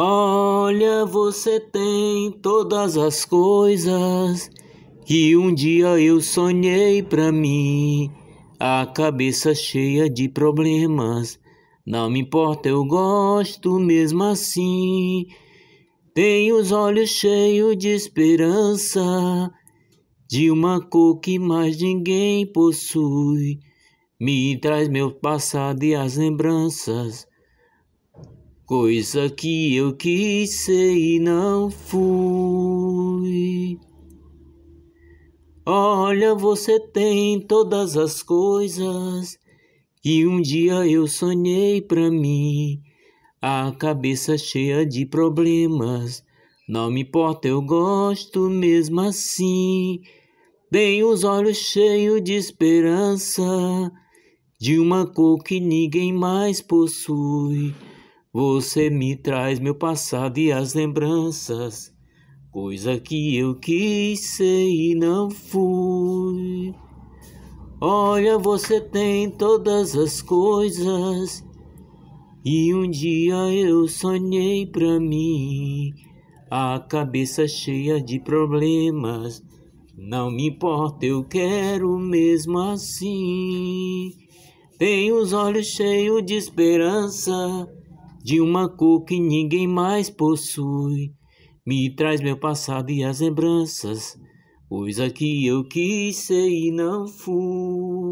Olha, você tem todas as coisas que um dia eu sonhei pra mim. A cabeça cheia de problemas, não me importa, eu gosto mesmo assim. Tem os olhos cheios de esperança, de uma cor que mais ninguém possui. Me traz meu passado e as lembranças coisa que eu quis ser e não fui. Olha, você tem todas as coisas que um dia eu sonhei pra mim. A cabeça cheia de problemas, não me importa, eu gosto mesmo assim. Tem os olhos cheios de esperança, de uma cor que ninguém mais possui. Você me traz meu passado e as lembranças, coisa que eu quis ser e não fui. Olha, você tem todas as coisas, e um dia eu sonhei pra mim, a cabeça cheia de problemas. Não me importa, eu quero mesmo assim. Tenho os olhos cheios de esperança de uma cor que ninguém mais possui. Me traz meu passado e as lembranças, coisa que eu quis ser e não fui.